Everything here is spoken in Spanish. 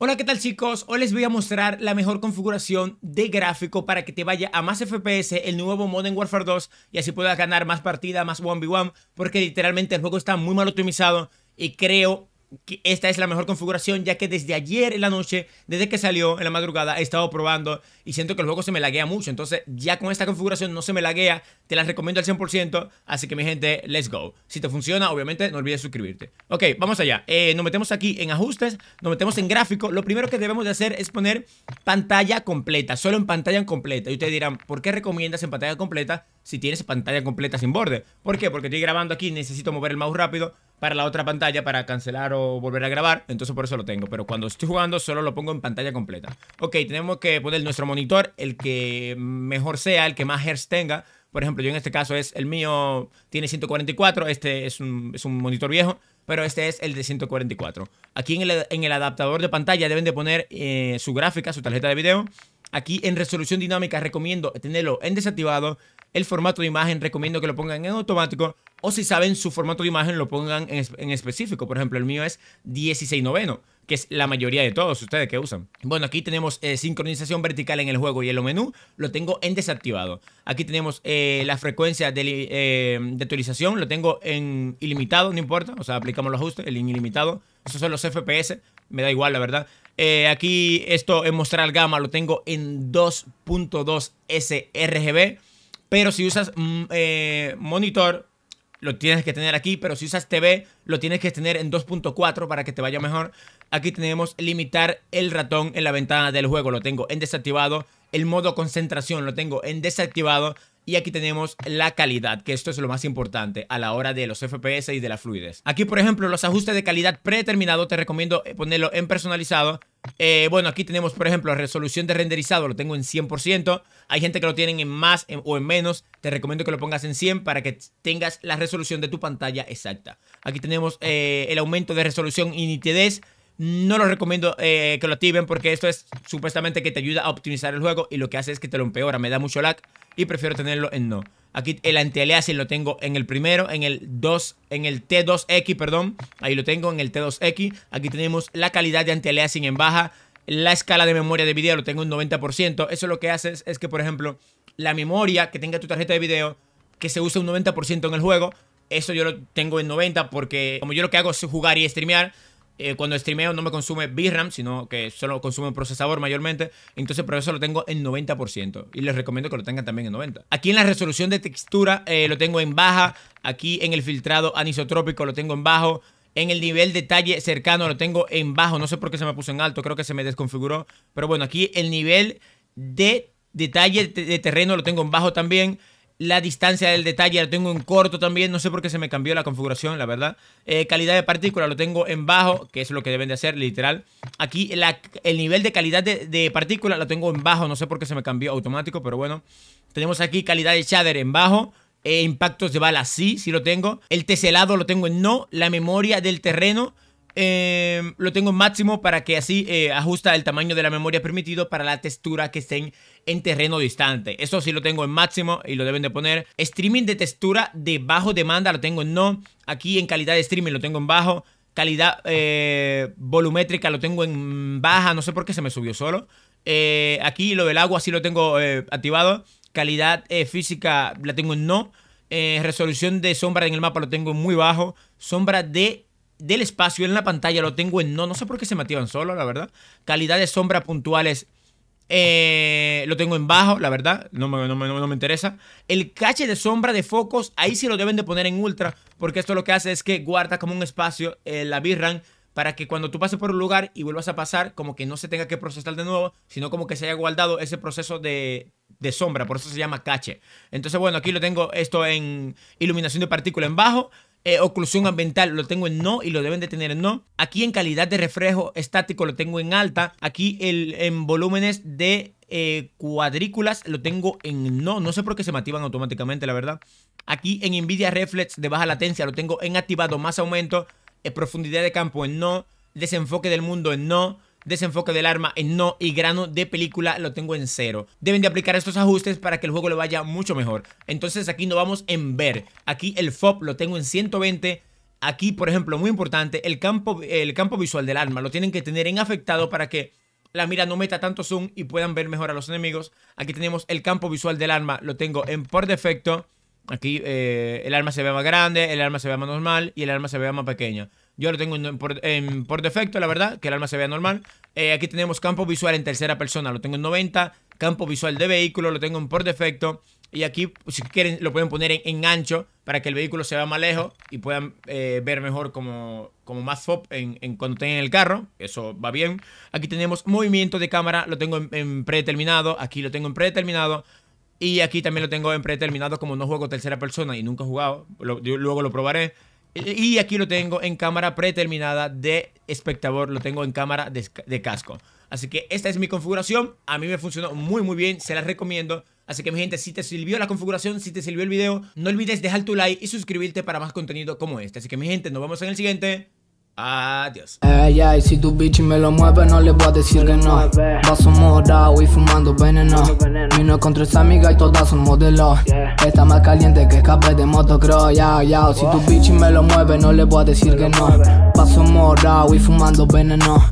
Hola, ¿qué tal chicos? Hoy les voy a mostrar la mejor configuración de gráfico para que te vaya a más FPS el nuevo Modern Warfare 2 y así puedas ganar más partidas, más 1v1, porque literalmente el juego está muy mal optimizado y creo esta es la mejor configuración ya que desde ayer en la noche, desde que salió en la madrugada, he estado probando y siento que el juego se me laguea mucho. Entonces ya con esta configuración no se me laguea, te la recomiendo al 100%, así que mi gente, let's go. Si te funciona, obviamente no olvides suscribirte. Ok, vamos allá. Eh, nos metemos aquí en ajustes, nos metemos en gráfico. Lo primero que debemos de hacer es poner pantalla completa, solo en pantalla completa. Y ustedes dirán, ¿por qué recomiendas en pantalla completa? si tienes pantalla completa sin borde. ¿Por qué? Porque estoy grabando aquí, necesito mover el mouse rápido para la otra pantalla para cancelar o volver a grabar. Entonces por eso lo tengo. Pero cuando estoy jugando solo lo pongo en pantalla completa. Ok, tenemos que poner nuestro monitor, el que mejor sea, el que más hertz tenga. Por ejemplo, yo en este caso es el mío, tiene 144, este es un, es un monitor viejo, pero este es el de 144. Aquí en el, adaptador de pantalla deben de poner eh, su gráfica, su tarjeta de video. Aquí en resolución dinámica recomiendo tenerlo en desactivado el formato de imagen, recomiendo que lo pongan en automático. O si saben su formato de imagen, lo pongan en, específico. Por ejemplo, el mío es 16 noveno que es la mayoría de todos ustedes que usan. Bueno, aquí tenemos eh, sincronización vertical en el juego y el menú lo tengo en desactivado. Aquí tenemos eh, la frecuencia eh, de, actualización, lo tengo en ilimitado, no importa, o sea, aplicamos los ajustes, el ilimitado. Esos son los FPS, me da igual la verdad. aquí esto en mostrar gama lo tengo en 2.2 sRGB. Pero si usas mm, eh, monitor, lo tienes que tener aquí, pero si usas TV, lo tienes que tener en 2.4 para que te vaya mejor. Aquí tenemos limitar el ratón en la ventana del juego, lo tengo en desactivado el modo concentración, lo tengo en desactivado. Y aquí tenemos la calidad, que esto es lo más importante a la hora de los FPS y de la fluidez. Aquí, por ejemplo, los ajustes de calidad predeterminados, te recomiendo eh, ponerlo en personalizado. Eh, bueno, aquí tenemos, por ejemplo, resolución de renderizado, lo tengo en 100%. Hay gente que lo tienen en más o en menos. Te recomiendo que lo pongas en 100 para que tengas la resolución de tu pantalla exacta. Aquí tenemos eh, el aumento de resolución y nitidez. No lo recomiendo eh, que lo activen porque esto es supuestamente que te ayuda a optimizar el juego y lo que hace es que te lo empeora. Me da mucho lag y prefiero tenerlo en no. Aquí el anti-aliasing lo tengo en el primero, en el 2, en el T2X, perdón. Ahí lo tengo en el T2X. Aquí tenemos la calidad de anti-aliasing en baja. La escala de memoria de video lo tengo en 90%. Eso lo que hace es, es que, por ejemplo, la memoria que tenga tu tarjeta de video, que se usa un 90% en el juego, eso yo lo tengo en 90 porque como yo lo que hago es jugar y streamear, eh, cuando streameo no me consume VRAM, sino que solo consume procesador mayormente. Entonces, por eso lo tengo en 90%. Y les recomiendo que lo tengan también en 90%. Aquí en la resolución de textura eh, lo tengo en baja. Aquí en el filtrado anisotrópico lo tengo en bajo. En el nivel detalle cercano lo tengo en bajo. No sé por qué se me puso en alto. Creo que se me desconfiguró. Pero bueno, aquí el nivel de detalle de terreno lo tengo en bajo también. La distancia del detalle lo tengo en corto también. No sé por qué se me cambió la configuración, la verdad. Eh, calidad de partícula lo tengo en bajo, que es lo que deben de hacer, literal. Aquí el nivel de calidad de, partícula lo tengo en bajo. No sé por qué se me cambió automático, pero bueno. Tenemos aquí calidad de shader en bajo. Eh, impactos de bala sí, sí lo tengo. El teselado lo tengo en no. La memoria del terreno Em, lo tengo en máximo para que así eh, ajusta el tamaño de la memoria permitido para la textura que estén en terreno distante. Eso sí lo tengo en máximo y lo deben de poner. Streaming de textura de bajo demanda lo tengo en no. Aquí en calidad de streaming lo tengo en bajo. Calidad eh, volumétrica lo tengo en baja. No sé por qué se me subió solo. Eh, aquí lo del agua sí lo tengo activado. Calidad física la tengo en no. resolución de sombra en el mapa lo tengo muy bajo. Sombra de del espacio en la pantalla lo tengo en no, no sé por qué se metieron solo, la verdad. Calidad de sombra puntuales eh, lo tengo en bajo, la verdad, no me, no, interesa. El cache de sombra de focos, ahí sí lo deben de poner en ultra, porque esto lo que hace es que guarda como un espacio eh, la VRAM para que cuando tú pases por un lugar y vuelvas a pasar, como que no se tenga que procesar de nuevo, sino como que se haya guardado ese proceso de, de sombra, por eso se llama cache. Entonces, bueno, aquí lo tengo esto en iluminación de partícula en bajo, eh, oclusión ambiental lo tengo en no y lo deben de tener en no. Aquí en calidad de reflejo estático lo tengo en alta. Aquí el, en volúmenes de eh, cuadrículas lo tengo en no. No sé por qué se me activan automáticamente, la verdad. Aquí en NVIDIA Reflex de baja latencia lo tengo en activado, más aumento, eh, profundidad de campo en no, desenfoque del mundo en no, desenfoque del arma en no y grano de película lo tengo en cero. Deben de aplicar estos ajustes para que el juego le vaya mucho mejor. Entonces aquí no vamos en ver. Aquí el FOP lo tengo en 120, aquí, por ejemplo, muy importante, el campo, el campo visual del arma lo tienen que tener en afectado para que la mira no meta tanto zoom y puedan ver mejor a los enemigos. Aquí tenemos el campo visual del arma, lo tengo en por defecto. Aquí eh, el arma se ve más grande, el arma se ve más normal y el arma se ve más pequeña. Yo lo tengo por, defecto, la verdad, que el arma se vea normal. Eh, aquí tenemos campo visual en tercera persona, lo tengo en 90. Campo visual de vehículo, lo tengo en por defecto. Y aquí, si quieren, lo pueden poner en, ancho para que el vehículo se vea más lejos y puedan eh, ver mejor como, como más FOB en, cuando estén en el carro. Eso va bien. Aquí tenemos movimiento de cámara, lo tengo en, predeterminado. Aquí lo tengo en predeterminado. Y aquí también lo tengo en predeterminado como no juego tercera persona y nunca he jugado. luego lo probaré. Y aquí lo tengo en cámara preterminada de espectador, lo tengo en cámara de, casco. Así que esta es mi configuración, a mí me funcionó muy muy bien, se las recomiendo. Así que mi gente, si te sirvió la configuración, si te sirvió el video, no olvides dejar tu like y suscribirte para más contenido como este. Así que mi gente, nos vemos en el siguiente. Adiós. Ey, ay si tu bitch me lo mueve, no le voy a decir que no. Paso morado y fumando veneno. Vino contra tres amiga y todas son modelos. Está más caliente que escape de motocross. Ya, ya, si tu bitch me lo mueve, no le voy a decir que no. Paso morado y fumando veneno.